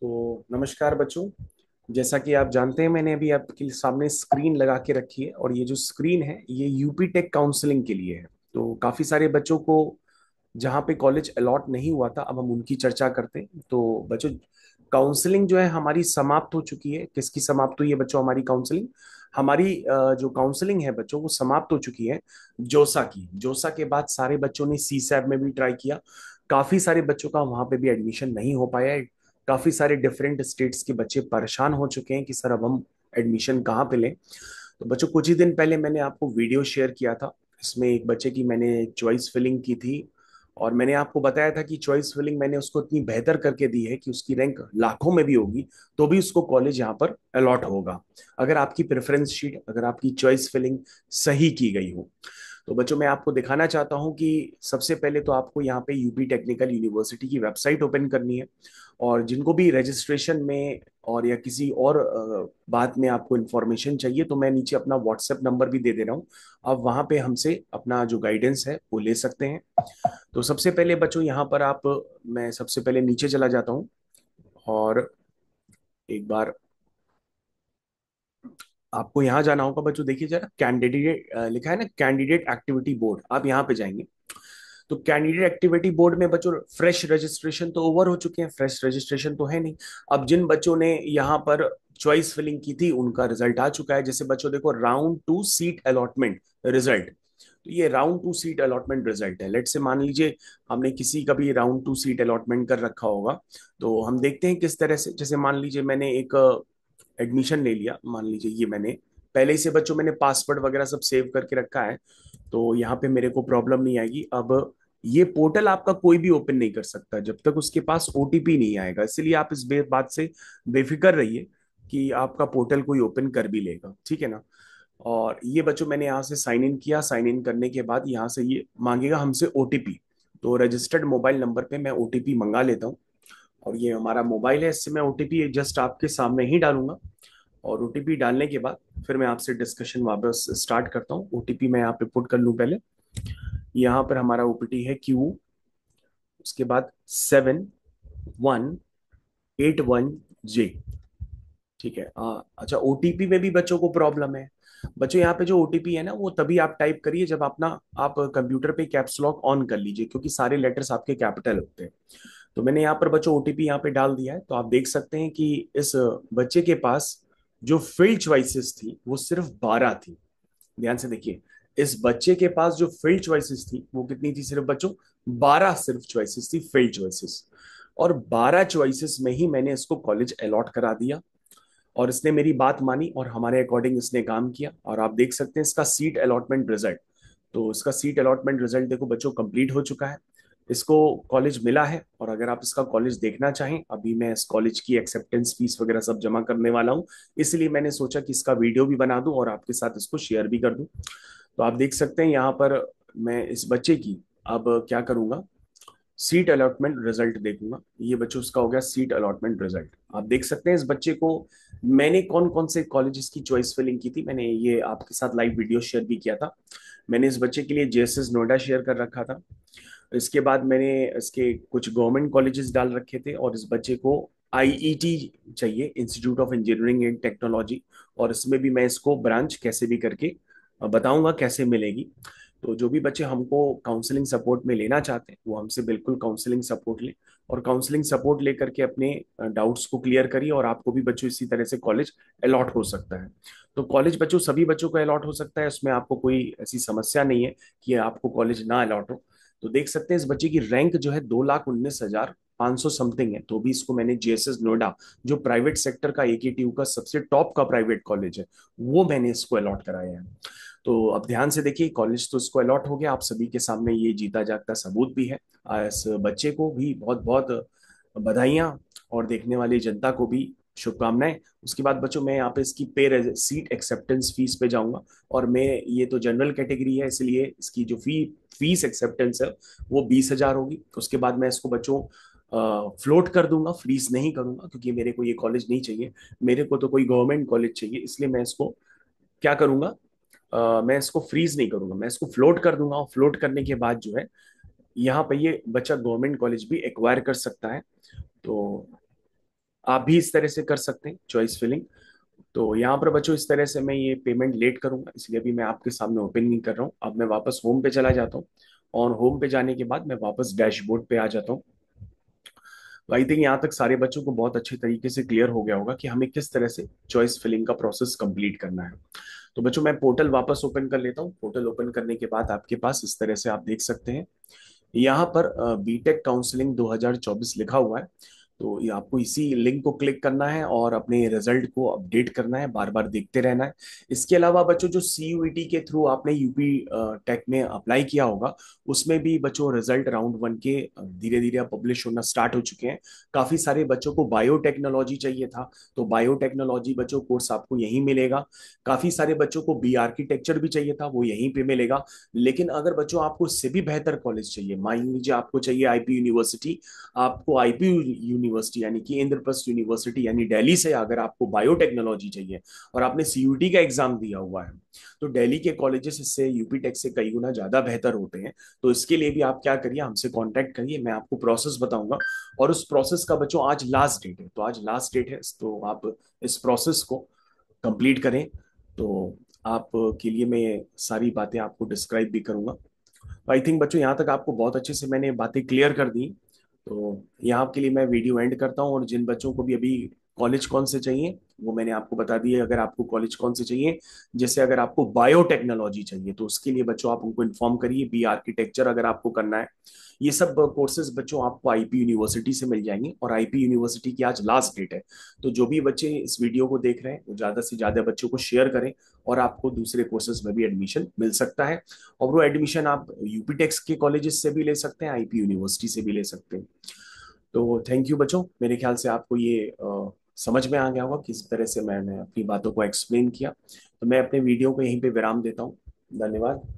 तो नमस्कार बच्चों जैसा कि आप जानते हैं मैंने अभी आपके सामने स्क्रीन लगा के रखी है और ये जो स्क्रीन है ये यूपी टेक काउंसलिंग के लिए है तो काफ़ी सारे बच्चों को जहाँ पे कॉलेज अलॉट नहीं हुआ था अब हम उनकी चर्चा करते हैं तो बच्चों काउंसलिंग जो है हमारी समाप्त हो चुकी है किसकी समाप्त हुई है बच्चों हमारी काउंसलिंग हमारी जो काउंसलिंग है बच्चों वो समाप्त हो चुकी है जोसा की जोसा के बाद सारे बच्चों ने सी में भी ट्राई किया काफ़ी सारे बच्चों का वहां पे भी एडमिशन नहीं हो पाया काफ़ी सारे डिफरेंट स्टेट्स के बच्चे परेशान हो चुके हैं कि सर अब हम एडमिशन कहाँ पे लें तो बच्चों कुछ ही दिन पहले मैंने आपको वीडियो शेयर किया था इसमें एक बच्चे की मैंने चॉइस फिलिंग की थी और मैंने आपको बताया था कि चॉइस फिलिंग मैंने उसको इतनी बेहतर करके दी है कि उसकी रैंक लाखों में भी होगी तो भी उसको कॉलेज यहाँ पर अलॉट होगा अगर आपकी प्रेफरेंस शीट अगर आपकी चॉइस फिलिंग सही की गई हो तो बच्चों मैं आपको दिखाना चाहता हूं कि सबसे पहले तो आपको यहाँ पे यूपी टेक्निकल यूनिवर्सिटी की वेबसाइट ओपन करनी है और जिनको भी रजिस्ट्रेशन में और या किसी और बात में आपको इन्फॉर्मेशन चाहिए तो मैं नीचे अपना व्हाट्सएप नंबर भी दे दे रहा हूँ आप वहाँ पे हमसे अपना जो गाइडेंस है वो ले सकते हैं तो सबसे पहले बच्चों यहाँ पर आप मैं सबसे पहले नीचे चला जाता हूँ और एक बार आपको यहाँ जाना होगा बच्चों देखिए जरा कैंडिडेट लिखा है ना कैंडिडेट एक्टिविटी बोर्ड आप यहाँ पे जाएंगे तो कैंडिडेट एक्टिविटी बोर्ड में बच्चों फ्रेश रजिस्ट्रेशन तो ओवर हो चुके हैं फ्रेश रजिस्ट्रेशन तो है नहीं अब जिन बच्चों ने यहाँ पर चॉइस फिलिंग की थी उनका रिजल्ट आ चुका है जैसे बच्चों देखो round two seat allotment result तो ये round two seat allotment result है लेट से मान लीजिए हमने किसी का भी राउंड टू सीट अलॉटमेंट कर रखा होगा तो हम देखते हैं किस तरह से जैसे मान लीजिए मैंने एक एडमिशन ले लिया मान लीजिए ये मैंने पहले से बच्चों मैंने पासवर्ड वगैरह सब सेव करके रखा है तो यहाँ पे मेरे को प्रॉब्लम नहीं आएगी अब ये पोर्टल आपका कोई भी ओपन नहीं कर सकता जब तक उसके पास ओटीपी नहीं आएगा इसलिए आप इस बात से बेफिक्र रहिए कि आपका पोर्टल कोई ओपन कर भी लेगा ठीक है ना और ये बच्चों मैंने यहाँ से साइन इन किया साइन इन करने के बाद यहाँ से ये मांगेगा हमसे ओटीपी तो रजिस्टर्ड मोबाइल नंबर पे मैं ओटीपी मंगा लेता हूँ और ये हमारा मोबाइल है इससे मैं ओ जस्ट आपके सामने ही डालूंगा और ओ डालने के बाद फिर मैं आपसे डिस्कशन वापस स्टार्ट करता हूँ ओ मैं यहाँ पे पुट कर लूँ पहले यहाँ पर हमारा ओ है क्यू उसके बाद seven one eight one J ठीक है आ, हाँ, अच्छा ओ में भी बच्चों को प्रॉब्लम है बच्चों यहाँ पे जो ओ है ना वो तभी आप टाइप करिए जब अपना आप कंप्यूटर पे कैप्स लॉक ऑन कर लीजिए क्योंकि सारे लेटर्स आपके कैपिटल होते हैं तो मैंने यहाँ पर बच्चों ओटीपी यहाँ पे डाल दिया है तो आप देख सकते हैं कि इस बच्चे के पास जो फील्ड च्वाइसिस थी वो सिर्फ बारह थी ध्यान से देखिए इस बच्चे के पास जो फील्ड च्वाइसिस थी वो कितनी थी सिर्फ बच्चों बारह सिर्फ च्वाइसिस थी फील्ड च्वाइसिस और बारह च्वाइसिस में ही मैंने इसको कॉलेज अलॉट करा दिया और इसने मेरी बात मानी और हमारे अकॉर्डिंग इसने काम किया और आप देख सकते हैं इसका सीट अलॉटमेंट रिजल्ट तो इसका सीट अलॉटमेंट रिजल्ट देखो बच्चों कंप्लीट हो चुका है इसको कॉलेज मिला है और अगर आप इसका कॉलेज देखना चाहें अभी मैं इस कॉलेज की एक्सेप्टेंस फीस वगैरह सब जमा करने वाला हूँ इसलिए मैंने सोचा कि इसका वीडियो भी बना दूँ और आपके साथ इसको शेयर भी कर दूँ तो आप देख सकते हैं यहाँ पर मैं इस बच्चे की अब क्या करूँगा सीट अलॉटमेंट रिजल्ट देखूंगा ये बच्चों उसका हो गया सीट अलॉटमेंट रिजल्ट आप देख सकते हैं इस बच्चे को मैंने कौन कौन से कॉलेजेस की चॉइस फिलिंग की थी मैंने ये आपके साथ लाइव वीडियो शेयर भी किया था मैंने इस बच्चे के लिए जेएसएस नोएडा शेयर कर रखा था इसके बाद मैंने इसके कुछ गवर्नमेंट कॉलेजेस डाल रखे थे और इस बच्चे को आईईटी e चाहिए institute of engineering and technology और इसमें भी मैं इसको ब्रांच कैसे भी करके बताऊंगा कैसे मिलेगी तो जो भी बच्चे हमको काउंसलिंग सपोर्ट में लेना चाहते हैं वो हमसे बिल्कुल काउंसलिंग सपोर्ट लें और काउंसलिंग सपोर्ट लेकर के अपने डाउट्स को क्लियर करिए और आपको भी बच्चों इसी तरह से कॉलेज अलॉट हो सकता है तो कॉलेज बच्चों सभी बच्चों को अलॉट हो सकता है उसमें आपको कोई ऐसी समस्या नहीं है कि आपको कॉलेज ना अलॉट हो तो देख सकते हैं इस बच्चे की रैंक जो है दो लाख उन्नीस हजार पांच सौ समथिंग है तो भी इसको मैंने जेएसएस नोएडा जो प्राइवेट सेक्टर का एकेटीयू का सबसे टॉप का प्राइवेट कॉलेज है वो मैंने इसको अलॉट कराया है तो अब ध्यान से देखिए कॉलेज तो उसको अलॉट हो गया आप सभी के सामने ये जीता जागता सबूत भी है इस बच्चे को भी बहुत बहुत बधाइयाँ और देखने वाली जनता को भी शुभकामनाएं उसके बाद बच्चों मैं यहाँ पे इसकी पे सीट एक्सेप्टेंस फीस पे जाऊंगा और मैं ये तो जनरल कैटेगरी है इसलिए इसकी जो फी फीस एक्सेप्टेंस है वो बीस हजार होगी उसके बाद मैं इसको बच्चों फ्लोट कर दूंगा फ्रीज नहीं करूंगा क्योंकि मेरे को ये कॉलेज नहीं चाहिए मेरे को तो कोई गवर्नमेंट कॉलेज चाहिए इसलिए मैं इसको क्या करूंगा मैं इसको फ्रीज नहीं करूंगा मैं इसको फ्लोट कर दूंगा और फ्लोट करने के बाद जो है यहाँ पर ये बच्चा गवर्नमेंट कॉलेज भी एक्वायर कर सकता है तो आप भी इस तरह से कर सकते हैं चॉइस फिलिंग तो यहाँ पर बच्चों इस तरह से मैं ये पेमेंट लेट करूंगा इसलिए अभी मैं आपके सामने ओपन नहीं कर रहा हूँ अब मैं वापस होम पे चला जाता हूँ और होम पे जाने के बाद मैं वापस डैशबोर्ड पे आ जाता हूँ आई तो थिंक यहाँ तक सारे बच्चों को बहुत अच्छे तरीके से क्लियर हो गया होगा कि हमें किस तरह से चॉइस फिलिंग का प्रोसेस कंप्लीट करना है तो बच्चों मैं पोर्टल वापस ओपन कर लेता हूँ पोर्टल ओपन करने के बाद आपके पास इस तरह से आप देख सकते हैं यहाँ पर बीटेक काउंसलिंग 2024 लिखा हुआ है तो ये आपको इसी लिंक को क्लिक करना है और अपने रिजल्ट को अपडेट करना है बार बार देखते रहना है इसके अलावा बच्चों जो सी e के थ्रू आपने यूपी टेक में अप्लाई किया होगा उसमें भी बच्चों रिजल्ट राउंड वन के धीरे धीरे पब्लिश होना स्टार्ट हो चुके हैं काफ़ी सारे बच्चों को बायोटेक्नोलॉजी चाहिए था तो बायोटेक्नोलॉजी बच्चों कोर्स आपको यहीं मिलेगा काफ़ी सारे बच्चों को बी आर्किटेक्चर भी चाहिए था वो यहीं पर मिलेगा लेकिन अगर बच्चों आपको से भी बेहतर कॉलेज चाहिए मान लीजिए आपको चाहिए आईपी यूनिवर्सिटी आपको आईपी यूनिवर्सिटी यानी कि इंद्रप्रस्थ यूनिवर्सिटी यानी दिल्ली से अगर आपको बायोटेक्नोलॉजी चाहिए और आपने सीयूटी का एग्जाम दिया हुआ है तो दिल्ली के कॉलेजेस इससे यूपी टेक से कई गुना ज्यादा बेहतर होते हैं तो इसके लिए भी आप क्या करिए हमसे कॉन्टेक्ट करिए मैं आपको प्रोसेस बताऊंगा और उस प्रोसेस का बच्चों आज लास्ट डेट है तो आज लास्ट डेट है तो आप इस प्रोसेस को कंप्लीट करें तो आप के लिए मैं सारी बातें आपको डिस्क्राइब भी करूंगा आई थिंक बच्चों यहाँ तक आपको बहुत अच्छे से मैंने बातें क्लियर कर दी तो यहाँ के लिए मैं वीडियो एंड करता हूँ और जिन बच्चों को भी अभी कॉलेज कौन से चाहिए वो मैंने आपको बता दिया अगर आपको कॉलेज कौन से चाहिए जैसे अगर आपको बायोटेक्नोलॉजी चाहिए तो उसके लिए बच्चों आप उनको इन्फॉर्म करिए बी आर्किटेक्चर अगर आपको करना है ये सब कोर्सेज बच्चों आपको आईपी यूनिवर्सिटी से मिल जाएंगे और आईपी यूनिवर्सिटी की आज लास्ट डेट है तो जो भी बच्चे इस वीडियो को देख रहे हैं वो ज्यादा से ज्यादा बच्चों को शेयर करें और आपको दूसरे कोर्सेज में भी एडमिशन मिल सकता है और वो एडमिशन आप यूपीटेक्स के कॉलेजेस से भी ले सकते हैं आईपी यूनिवर्सिटी से भी ले सकते हैं तो थैंक यू बच्चों मेरे ख्याल से आपको ये समझ में आ गया होगा किस तरह से मैंने अपनी बातों को एक्सप्लेन किया तो मैं अपने वीडियो को यहीं पे विराम देता हूँ धन्यवाद